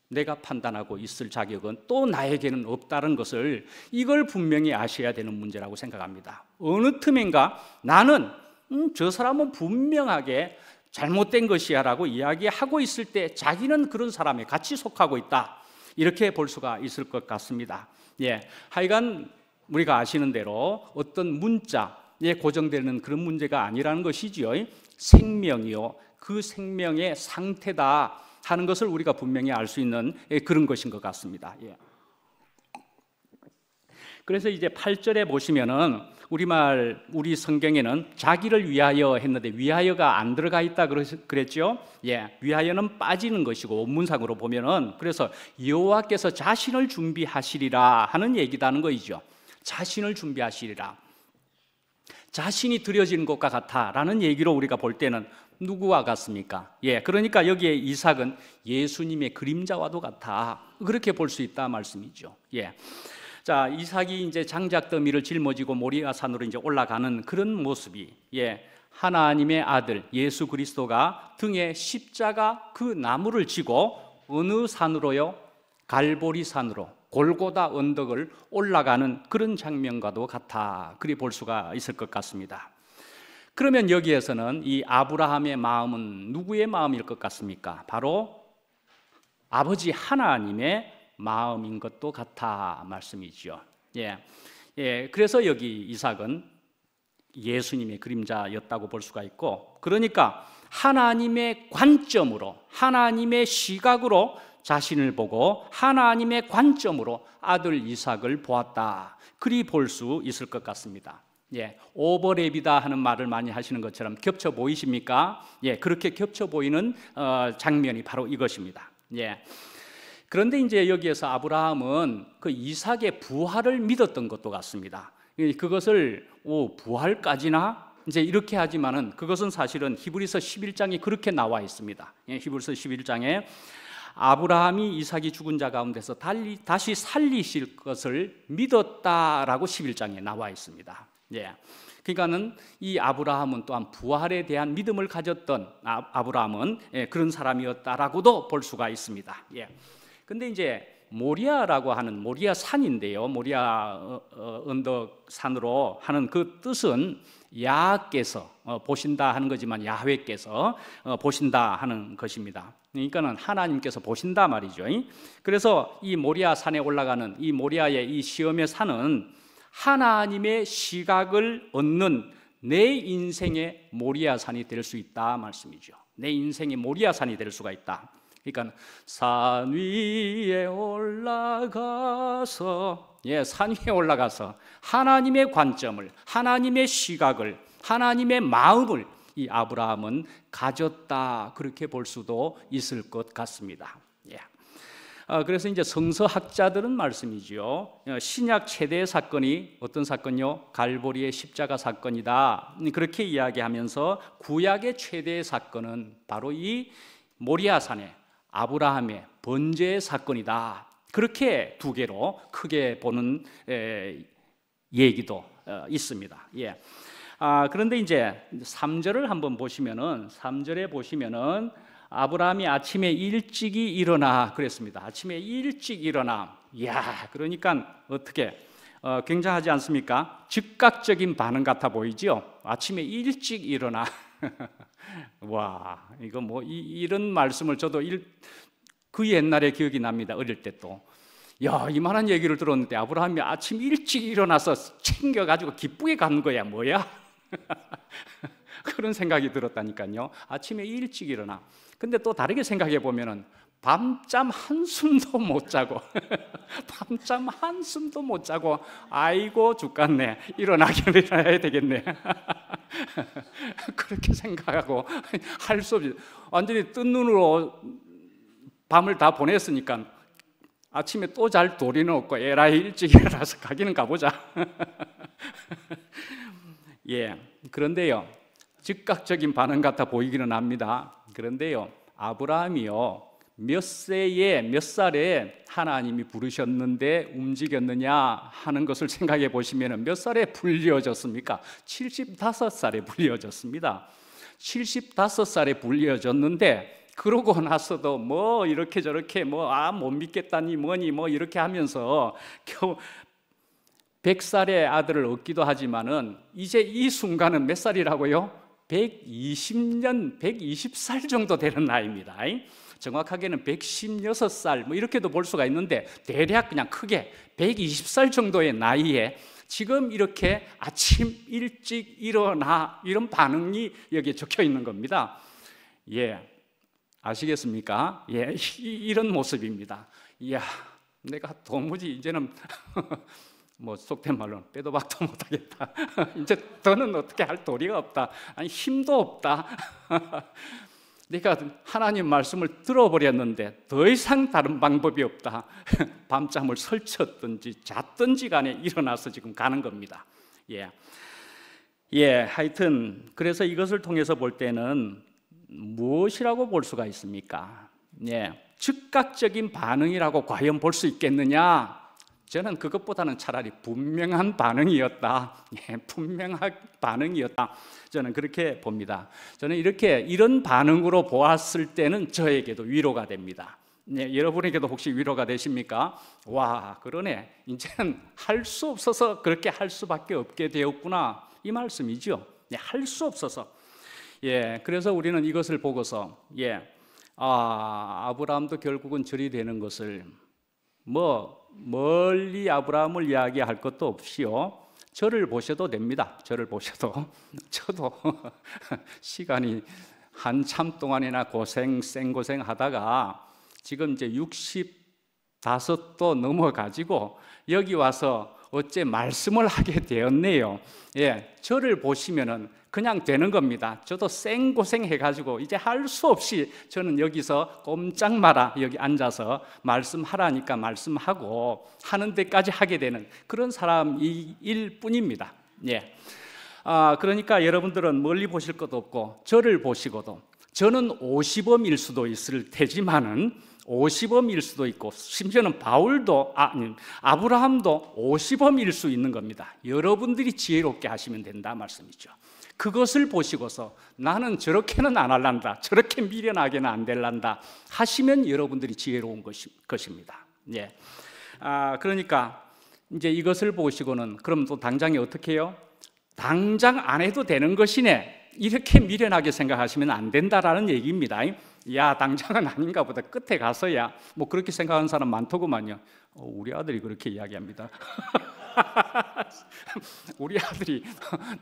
내가 판단하고 있을 자격은 또 나에게는 없다는 것을 이걸 분명히 아셔야 되는 문제라고 생각합니다. 어느 틈인가 나는 음, 저 사람은 분명하게 잘못된 것이야라고 이야기하고 있을 때 자기는 그런 사람에 같이 속하고 있다. 이렇게 볼 수가 있을 것 같습니다. 예. 하여간 우리가 아시는 대로 어떤 문자에 고정되는 그런 문제가 아니라는 것이지요. 생명이요. 그 생명의 상태다. 하는 것을 우리가 분명히 알 수 있는 예, 그런 것인 것 같습니다. 예. 그래서 이제 8절에 보시면은 우리말 우리 성경에는 자기를 위하여 했는데 위하여가 안 들어가 있다 그랬죠. 예. 위하여는 빠지는 것이고 원문상으로 보면은 그래서 여호와께서 자신을 준비하시리라 하는 얘기다는 거이죠. 자신을 준비하시리라. 자신이 들여지는 것과 같아라는 얘기로 우리가 볼 때는 누구와 같습니까? 예, 그러니까 여기에 이삭은 예수님의 그림자와도 같아. 그렇게 볼 수 있다 말씀이죠. 예. 자, 이삭이 이제 장작더미를 짊어지고 모리아산으로 이제 올라가는 그런 모습이 예. 하나님의 아들 예수 그리스도가 등에 십자가 그 나무를 지고 어느 산으로요? 갈보리산으로 골고다 언덕을 올라가는 그런 장면과도 같아. 그리 볼 수가 있을 것 같습니다. 그러면 여기에서는 이 아브라함의 마음은 누구의 마음일 것 같습니까? 바로 아버지 하나님의 마음인 것도 같아 말씀이지 예. 예. 그래서 여기 이삭은 예수님의 그림자였다고 볼 수가 있고 그러니까 하나님의 관점으로 하나님의 시각으로 자신을 보고 하나님의 관점으로 아들 이삭을 보았다. 그리 볼 수 있을 것 같습니다. 예, 오버랩이다 하는 말을 많이 하시는 것처럼 겹쳐 보이십니까? 예, 그렇게 겹쳐 보이는 어, 장면이 바로 이것입니다. 예. 그런데 이제 여기에서 아브라함은 그 이삭의 부활을 믿었던 것도 같습니다. 그것을 오 부활까지나 이제 이렇게 하지만은 그것은 사실은 히브리서 11장이 그렇게 나와 있습니다. 예, 히브리서 11장에 아브라함이 이삭이 죽은 자 가운데서 달리, 다시 살리실 것을 믿었다라고 11장에 나와 있습니다. 예. 그러니까는 이 아브라함은 또한 부활에 대한 믿음을 가졌던 아, 브라함은 예, 그런 사람이었다라고도 볼 수가 있습니다. 예. 근데 이제 모리아라고 하는 모리아 산인데요. 모리아 어, 어, 언덕 산으로 하는 그 뜻은 야께서 어, 보신다 하는 거지만 야훼께서 보신다 하는 것입니다. 그러니까는 하나님께서 보신다 말이죠. 그래서 이 모리아 산에 올라가는 이 모리아의 이 시험의 산은 하나님의 시각을 얻는 내 인생의 모리아산이 될 수 있다 말씀이죠. 내 인생의 모리아산이 될 수가 있다. 그러니까 산 위에 올라가서 예, 산 위에 올라가서 하나님의 관점을 하나님의 시각을 하나님의 마음을 이 아브라함은 가졌다 그렇게 볼 수도 있을 것 같습니다. 아, 그래서 이제 성서학자들은 말씀이지요. 어, 신약 최대의 사건이 어떤 사건요? 갈보리의 십자가 사건이다. 음, 그렇게 이야기하면서 구약의 최대의 사건은 바로 이 모리아산의 아브라함의 번제의 사건이다. 그렇게 두 개로 크게 보는 에, 얘기도 어, 있습니다. 예. 아, 그런데 이제 3절을 한번 보시면은 3절에 보시면은 아브라함이 아침에 일찍이 일어나 그랬습니다. 아침에 일찍 일어나. 야, 그러니까 어떻게 어, 굉장하지 않습니까? 즉각적인 반응 같아 보이지요. 아침에 일찍 일어나. 와, 이거 뭐 이, 런 말씀을 저도 일, 그 옛날에 기억이 납니다. 어릴 때 또. 야, 이만한 얘기를 들었는데 아브라함이 아침 일찍 일어나서 챙겨가지고 기쁘게 간 거야. 뭐야? 그런 생각이 들었다니까요. 아침에 일찍 일어나. 근데 또 다르게 생각해 보면은 밤잠 한숨도 못 자고 밤잠 한숨도 못 자고 아이고 죽겠네 일어나기를 해야 되겠네 그렇게 생각하고 할 수 없이 완전히 뜬 눈으로 밤을 다 보냈으니까 아침에 또 잘 도리는 없고 에라이 일찍 일어나서 가기는 가보자 예 그런데요 즉각적인 반응 같아 보이기는 합니다 그런데요, 아브라함이요, 몇 세에, 몇 살에 하나님이 부르셨는데 움직였느냐 하는 것을 생각해 보시면 몇 살에 불려졌습니까? 75살에 불려졌습니다. 75살에 불려졌는데 그러고 나서도 뭐 이렇게 저렇게 뭐 아 못 믿겠다니 뭐니 뭐 이렇게 하면서 겨우 100살의 아들을 얻기도 하지만은 이제 이 순간은 몇 살이라고요? 120년, 120살 정도 되는 나이입니다. 정확하게는 116살 뭐 이렇게도 볼 수가 있는데 대략 그냥 크게 120살 정도의 나이에 지금 이렇게 아침 일찍 일어나 이런 반응이 여기에 적혀 있는 겁니다. 예. 아시겠습니까? 예. 이, 이런 모습입니다. 이야, 내가 도무지 이제는 뭐 속된 말로는 빼도 박도 못하겠다. 이제 더는 어떻게 할 도리가 없다. 아니 힘도 없다. 그러 하나님 말씀을 들어버렸는데 더 이상 다른 방법이 없다. 밤잠을 설쳤든지 잤든지 간에 일어나서 지금 가는 겁니다. 예. 예, 하여튼 그래서 이것을 통해서 볼 때는 무엇이라고 볼 수가 있습니까? 예. 즉각적인 반응이라고 과연 볼 수 있겠느냐? 저는 그것보다는 차라리 분명한 반응이었다. 예, 분명한 반응이었다. 저는 그렇게 봅니다. 저는 이렇게 이런 반응으로 보았을 때는 저에게도 위로가 됩니다. 예, 여러분에게도 혹시 위로가 되십니까? 와, 그러네. 이제는 할 수 없어서 그렇게 할 수밖에 없게 되었구나. 이 말씀이죠. 예, 할 수 없어서. 예, 그래서 우리는 이것을 보고서 예, 아, 아브라함도 결국은 절이 되는 것을 뭐 멀리 아브라함을 이야기할 것도 없이요. 저를 보셔도 됩니다. 저를 보셔도 저도 시간이 한참 동안이나 고생 생고생 하다가 지금 이제 65도 넘어 가지고 여기 와서 어째 말씀을 하게 되었네요. 예, 저를 보시면은 그냥 되는 겁니다. 저도 생고생해가지고 이제 할 수 없이 저는 여기서 꼼짝 마라 여기 앉아서 말씀하라니까 말씀하고 하는 데까지 하게 되는 그런 사람일 뿐입니다. 예. 아, 그러니까 여러분들은 멀리 보실 것도 없고 저를 보시고도 저는 50음일 수도 있을 테지만은 50음일 수도 있고 심지어는 바울도 아, 아니, 아브라함도 50음일 수 있는 겁니다. 여러분들이 지혜롭게 하시면 된다 말씀이죠. 그것을 보시고서 나는 저렇게는 안 할란다. 저렇게 미련하게는 안 될란다. 하시면 여러분들이 지혜로운 것이, 것입니다. 예. 아, 그러니까 이제 이것을 보시고는 그럼 또 당장에 어떻게 해요? 당장 안 해도 되는 것이네. 이렇게 미련하게 생각하시면 안 된다라는 얘기입니다. 야, 당장은 아닌가 보다. 끝에 가서야. 뭐 그렇게 생각하는 사람 많더구만요. 어, 우리 아들이 그렇게 이야기합니다. 우리 아들이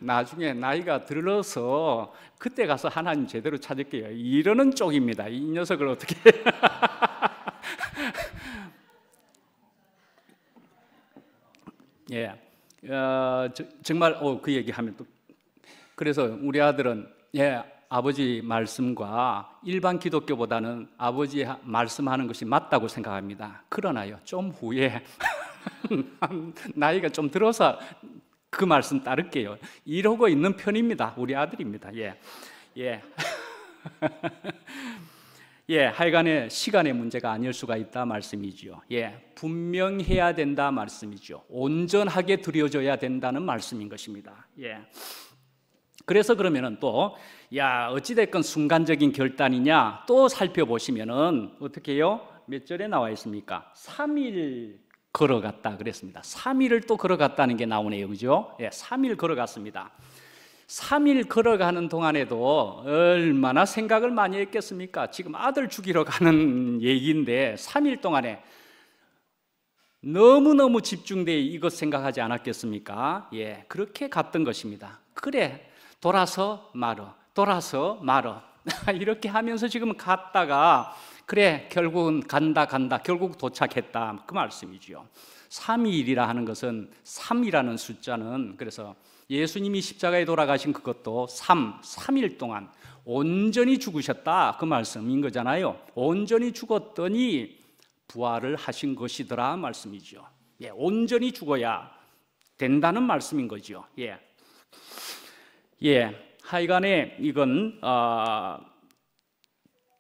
나중에 나이가 들어서 그때 가서 하나님 제대로 찾을게요. 이러는 쪽입니다. 이 녀석을 어떻게. 예. 어, 저, 정말 어, 그 얘기하면 또 그래서 우리 아들은 예, 아버지 말씀과 일반 기독교보다는 아버지 말씀하는 것이 맞다고 생각합니다. 그러나요, 좀 후에 나이가 좀 들어서 그 말씀 따를게요. 이러고 있는 편입니다. 우리 아들입니다. 예, 예. 예, 하여간에 시간의 문제가 아닐 수가 있다 말씀이지요. 예, 분명해야 된다 말씀이죠. 온전하게 들여져야 된다는 말씀인 것입니다. 예. 그래서 그러면은 또, 야, 어찌됐건 순간적인 결단이냐, 또 살펴보시면은, 어떻게 해요? 몇 절에 나와 있습니까? 3일 걸어갔다 그랬습니다. 3일을 또 걸어갔다는 게 나오네요. 그죠? 예, 3일 걸어갔습니다. 3일 걸어가는 동안에도 얼마나 생각을 많이 했겠습니까? 지금 아들 죽이러 가는 얘기인데 3일 동안에 너무너무 집중돼 이것 생각하지 않았겠습니까? 예, 그렇게 갔던 것입니다. 그래, 돌아서 말어, 돌아서 말어. 이렇게 하면서 지금 갔다가 그래 결국은 간다 간다 결국 도착했다 그 말씀이지요. 3일이라 하는 것은 3이라는 숫자는 그래서 예수님이 십자가에 돌아가신 그것도 3, 3일 동안 온전히 죽으셨다 그 말씀인 거잖아요. 온전히 죽었더니 부활을 하신 것이더라 말씀이죠. 예, 온전히 죽어야 된다는 말씀인 거죠. 예. 예, 하여간에 이건 어,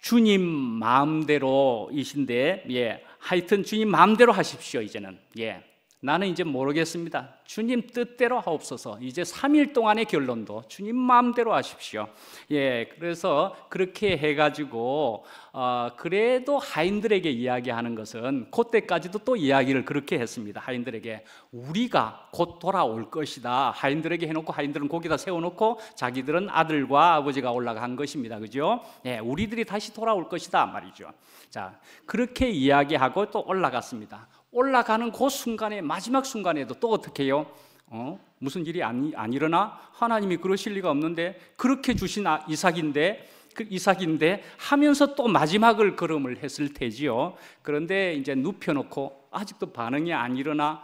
주님 마음대로이신데 예, 하여튼 주님 마음대로 하십시오 이제는 예, 나는 이제 모르겠습니다. 주님 뜻대로 하옵소서. 이제 3일 동안의 결론도 주님 마음대로 하십시오. 예, 그래서 그렇게 해가지고 어, 그래도 하인들에게 이야기하는 것은 그때까지도 또 이야기를 그렇게 했습니다. 하인들에게 우리가 곧 돌아올 것이다. 하인들에게 해놓고 하인들은 거기다 세워놓고 자기들은 아들과 아버지가 올라간 것입니다. 그죠? 예, 우리들이 다시 돌아올 것이다 말이죠. 자, 그렇게 이야기하고 또 올라갔습니다. 올라가는 그 순간에 마지막 순간에도 또 어떻게 해요? 어? 무슨 일이 안, 안 일어나? 하나님이 그러실 리가 없는데 그렇게 주신 아, 이삭인데 그 이삭인데 하면서 또 마지막을 걸음을 했을 테지요. 그런데 이제 눕혀놓고 아직도 반응이 안 일어나.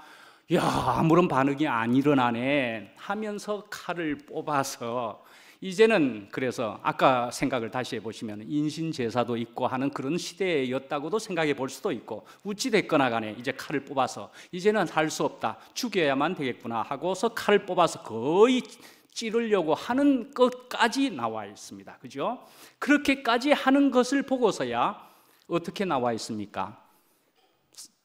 야 아무런 반응이 안 일어나네 하면서 칼을 뽑아서 이제는 그래서 아까 생각을 다시 해보시면 인신제사도 있고 하는 그런 시대였다고도 생각해 볼 수도 있고 우찌됐거나 간에 이제 칼을 뽑아서 이제는 할 수 없다 죽여야만 되겠구나 하고서 칼을 뽑아서 거의 찌르려고 하는 것까지 나와 있습니다 그죠? 그렇게까지 하는 것을 보고서야 어떻게 나와 있습니까?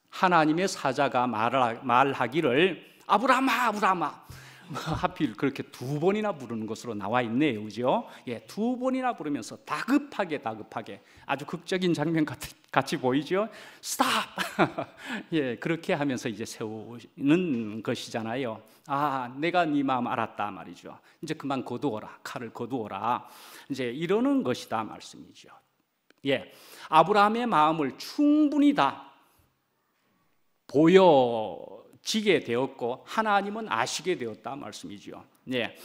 하나님의 사자가 말하, 말하기를 아브라마 아브라마 하필 그렇게 두 번이나 부르는 것으로 나와 있네요. 그죠? 예, 두 번이나 부르면서 다급하게 다급하게 아주 극적인 장면 같 같이 보이죠? 스탑! 예, 그렇게 하면서 이제 세우는 것이잖아요. 아, 내가 네 마음 알았다 말이죠. 이제 그만 거두어라. 칼을 거두어라. 이제 이러는 것이다 말씀이죠. 예. 아브라함의 마음을 충분히 다 보여 지게 되었고 하나님은 아시게 되었다 말씀이지요. 예.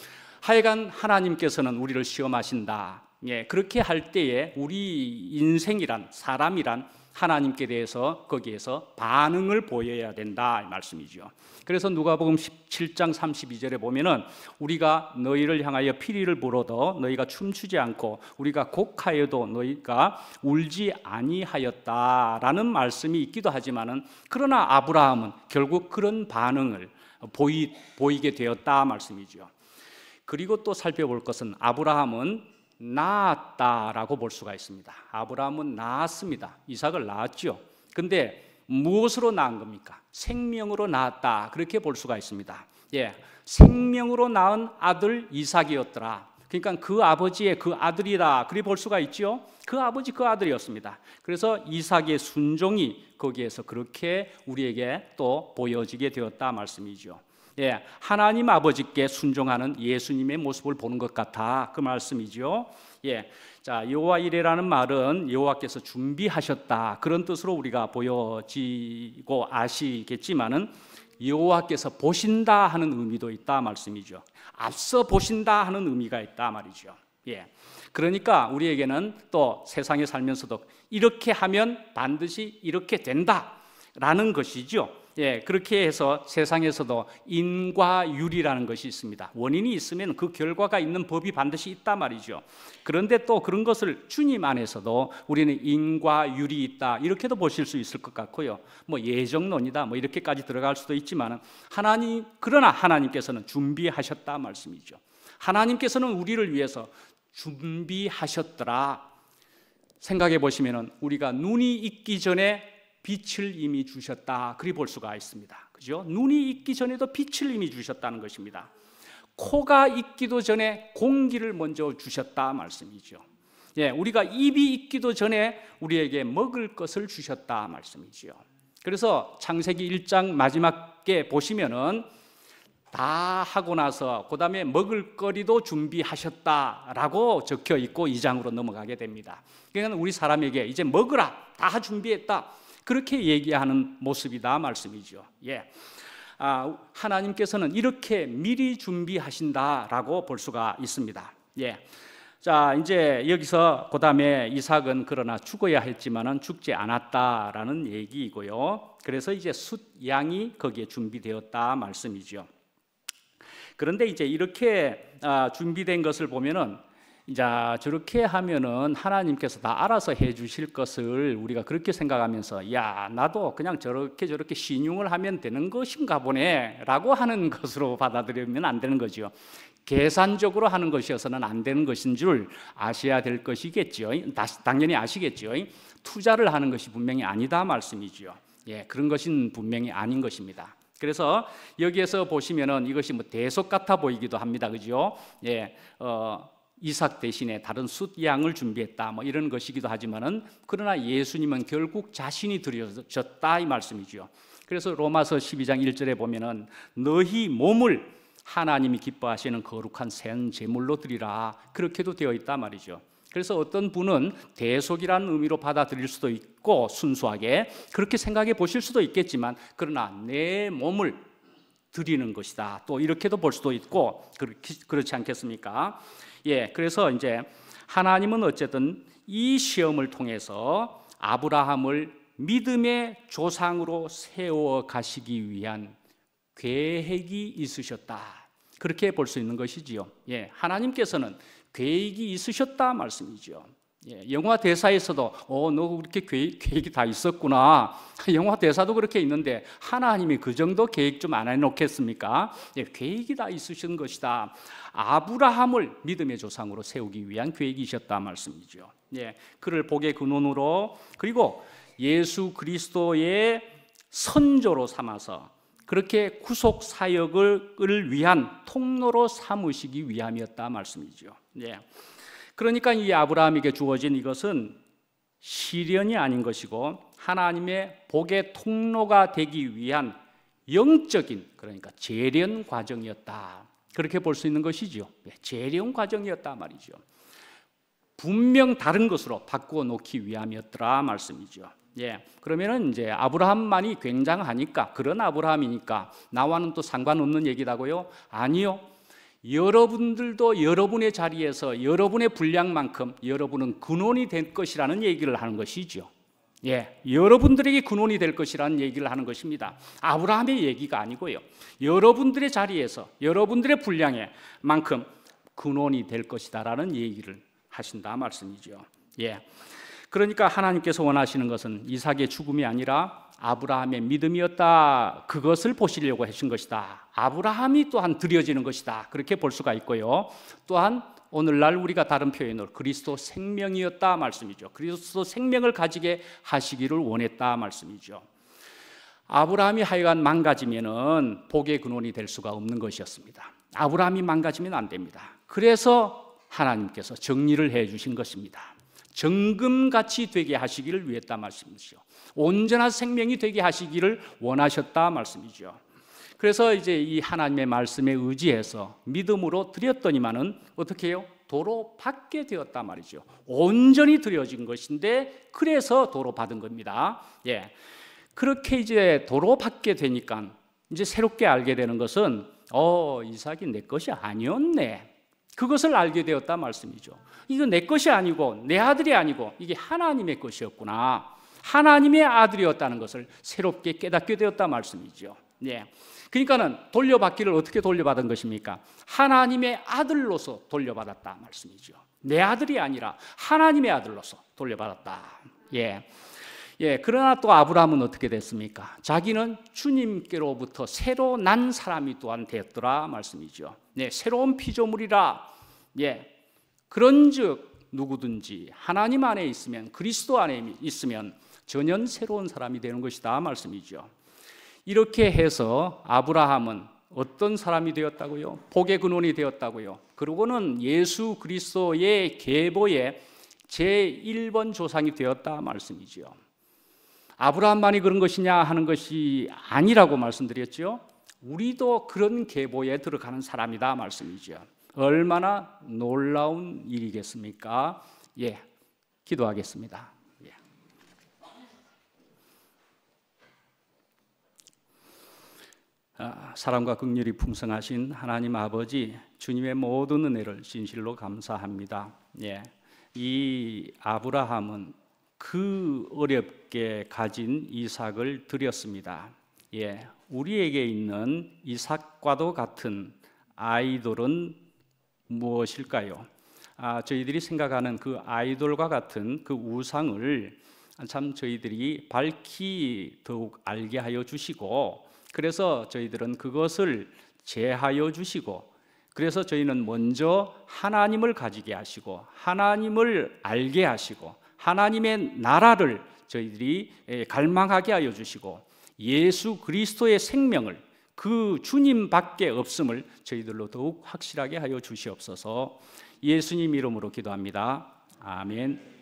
하여간 하나님께서는 우리를 시험하신다. 예. 그렇게 할 때에 우리 인생이란 사람이란 하나님께 대해서 거기에서 반응을 보여야 된다 이 말씀이죠. 그래서 누가복음 17장 32절에 보면은 우리가 너희를 향하여 피리를 불어도 너희가 춤추지 않고 우리가 곡하여도 너희가 울지 아니하였다라는 말씀이 있기도 하지만은 그러나 아브라함은 결국 그런 반응을 보이, 보이게 되었다 말씀이죠. 그리고 또 살펴볼 것은 아브라함은 낳았다라고 볼 수가 있습니다. 아브라함은 낳았습니다. 이삭을 낳았죠. 근데 무엇으로 낳은 겁니까? 생명으로 낳았다. 그렇게 볼 수가 있습니다. 예. 생명으로 낳은 아들 이삭이었더라. 그러니까 그 아버지의 그 아들이라 그리 볼 수가 있지요. 그 아버지 그 아들이었습니다. 그래서 이삭의 순종이 거기에서 그렇게 우리에게 또 보여지게 되었다 말씀이죠. 예, 하나님 아버지께 순종하는 예수님의 모습을 보는 것 같아 그 말씀이죠. 예, 자 여호와 이레라는 말은 여호와께서 준비하셨다 그런 뜻으로 우리가 보여지고 아시겠지만은 여호와께서 보신다 하는 의미도 있다 말씀이죠. 앞서 보신다 하는 의미가 있다 말이죠. 예. 그러니까 우리에게는 또 세상에 살면서도 이렇게 하면 반드시 이렇게 된다라는 것이죠. 예, 그렇게 해서 세상에서도 인과율이라는 것이 있습니다. 원인이 있으면 그 결과가 있는 법이 반드시 있단 말이죠. 그런데 또 그런 것을 주님 안에서도 우리는 인과율이 있다. 이렇게도 보실 수 있을 것 같고요. 뭐 예정론이다. 뭐 이렇게까지 들어갈 수도 있지만 하나님 그러나 하나님께서는 준비하셨다 말씀이죠. 하나님께서는 우리를 위해서 준비하셨더라. 생각해 보시면 우리가 눈이 있기 전에 빛을 이미 주셨다. 그리 볼 수가 있습니다. 그죠? 눈이 있기 전에도 빛을 이미 주셨다는 것입니다. 코가 있기도 전에 공기를 먼저 주셨다 말씀이죠. 예, 우리가 입이 있기도 전에 우리에게 먹을 것을 주셨다 말씀이지 그래서 창세기 1장 마지막에 보시면은 다 하고 나서 그다음에 먹을 거리도 준비하셨다라고 적혀 있고 2장으로 넘어가게 됩니다. 그러니까 우리 사람에게 이제 먹으라 다 준비했다. 그렇게 얘기하는 모습이다 말씀이죠. 예. 아, 하나님께서는 이렇게 미리 준비하신다라고 볼 수가 있습니다. 예. 자, 이제 여기서 그다음에 이삭은 그러나 죽어야 했지만은 죽지 않았다라는 얘기이고요. 그래서 이제 숫양이 거기에 준비되었다 말씀이죠. 그런데 이제 이렇게 아, 준비된 것을 보면은 자, 저렇게 하면은 하나님께서 다 알아서 해 주실 것을 우리가 그렇게 생각하면서 야, 나도 그냥 저렇게 저렇게 신용을 하면 되는 것인가 보네. 라고 하는 것으로 받아들이면 안 되는 거죠 계산적으로 하는 것이어서는 안 되는 것인 줄 아셔야 될것이겠죠 당연히 아시겠죠 투자를 하는 것이 분명히 아니다 말씀이지요. 예, 그런 것은 분명히 아닌 것입니다. 그래서 여기에서 보시면은 이것이 뭐 대속 같아 보이기도 합니다. 그죠? 예. 어, 이삭 대신에 다른 숫양을 준비했다 뭐 이런 것이기도 하지만은 그러나 예수님은 결국 자신이 드려졌다 이 말씀이죠. 그래서 로마서 12장 1절에 보면은 너희 몸을 하나님이 기뻐하시는 거룩한 샘 제물로 드리라 그렇게도 되어 있다 말이죠. 그래서 어떤 분은 대속이라는 의미로 받아들일 수도 있고 순수하게 그렇게 생각해 보실 수도 있겠지만 그러나 내 몸을 드리는 것이다. 또 이렇게도 볼 수도 있고 그렇지 않겠습니까? 예, 그래서 이제 하나님은 어쨌든 이 시험을 통해서 아브라함을 믿음의 조상으로 세워 가시기 위한 계획이 있으셨다. 그렇게 볼 수 있는 것이지요. 예, 하나님께서는 계획이 있으셨다 말씀이죠 예, 영화 대사에서도 어, 너 그렇게 계획, 계획이 다 있었구나 영화 대사도 그렇게 있는데 하나님이 그 정도 계획 좀 안 해놓겠습니까? 예, 계획이 다 있으신 것이다. 아브라함을 믿음의 조상으로 세우기 위한 계획이셨다 말씀이죠. 예, 그를 복의 근원으로 그리고 예수 그리스도의 선조로 삼아서 그렇게 구속 사역을 위한 통로로 삼으시기 위함이었다 말씀이죠. 예. 그러니까 이 아브라함에게 주어진 이것은 시련이 아닌 것이고 하나님의 복의 통로가 되기 위한 영적인 그러니까 재련 과정이었다. 그렇게 볼 수 있는 것이지요. 예, 재련 과정이었다 말이죠. 분명 다른 것으로 바꾸어 놓기 위함이었더라 말씀이죠. 예. 그러면은 이제 아브라함만이 굉장하니까 그런 아브라함이니까 나와는 또 상관없는 얘기라고요? 아니요. 여러분들도 여러분의 자리에서 여러분의 분량만큼 여러분은 근원이 될 것이라는 얘기를 하는 것이죠. 예, 여러분들에게 근원이 될 것이라는 얘기를 하는 것입니다. 아브라함의 얘기가 아니고요. 여러분들의 자리에서 여러분들의 분량에 만큼 근원이 될 것이다라는 얘기를 하신다 말씀이죠. 예. 그러니까 하나님께서 원하시는 것은 이삭의 죽음이 아니라 아브라함의 믿음이었다. 그것을 보시려고 하신 것이다. 아브라함이 또한 드려지는 것이다. 그렇게 볼 수가 있고요. 또한 오늘날 우리가 다른 표현으로 그리스도 생명이었다 말씀이죠. 그리스도 생명을 가지게 하시기를 원했다 말씀이죠. 아브라함이 하여간 망가지면은 복의 근원이 될 수가 없는 것이었습니다. 아브라함이 망가지면 안 됩니다. 그래서 하나님께서 정리를 해 주신 것입니다. 정금같이 되게 하시기를 위했다 말씀이죠. 온전한 생명이 되게 하시기를 원하셨다 말씀이죠. 그래서 이제 이 하나님의 말씀에 의지해서 믿음으로 드렸더니만은 어떻게 해요? 도로 받게 되었단 말이죠. 온전히 드려진 것인데 그래서 도로 받은 겁니다. 예. 그렇게 이제 도로 받게 되니까 이제 새롭게 알게 되는 것은 어, 이삭이 내 것이 아니었네. 그것을 알게 되었다 말씀이죠. 이건 내 것이 아니고 내 아들이 아니고 이게 하나님의 것이었구나. 하나님의 아들이었다는 것을 새롭게 깨닫게 되었다 말씀이죠. 예. 그러니까는 돌려받기를 어떻게 돌려받은 것입니까? 하나님의 아들로서 돌려받았다 말씀이죠. 내 아들이 아니라 하나님의 아들로서 돌려받았다. 예. 예, 그러나 또 아브라함은 어떻게 됐습니까? 자기는 주님께로부터 새로 난 사람이 또한 되었더라 말씀이죠. 네, 새로운 피조물이라. 예. 그런즉 누구든지 하나님 안에 있으면 그리스도 안에 있으면 전혀 새로운 사람이 되는 것이다 말씀이죠. 이렇게 해서 아브라함은 어떤 사람이 되었다고요? 복의 근원이 되었다고요. 그리고는 예수 그리스도의 계보에 제1번 조상이 되었다 말씀이지요. 아브라함만이 그런 것이냐 하는 것이 아니라고 말씀드렸죠. 우리도 그런 계보에 들어가는 사람이다 말씀이죠. 얼마나 놀라운 일이겠습니까? 예. 기도하겠습니다. 아, 사람과 극렬히 풍성하신 하나님 아버지 주님의 모든 은혜를 진실로 감사합니다. 예. 이 아브라함은 그 어렵게 가진 이삭을 드렸습니다. 예. 우리에게 있는 이삭과도 같은 아이돌은 무엇일까요? 아, 저희들이 생각하는 그 아이돌과 같은 그 우상을 참 저희들이 밝히 더욱 알게 하여 주시고 그래서 저희들은 그것을 제하여 주시고 그래서 저희는 먼저 하나님을 가지게 하시고 하나님을 알게 하시고 하나님의 나라를 저희들이 갈망하게 하여 주시고 예수 그리스도의 생명을 그 주님밖에 없음을 저희들로 더욱 확실하게 하여 주시옵소서. 예수님 이름으로 기도합니다. 아멘.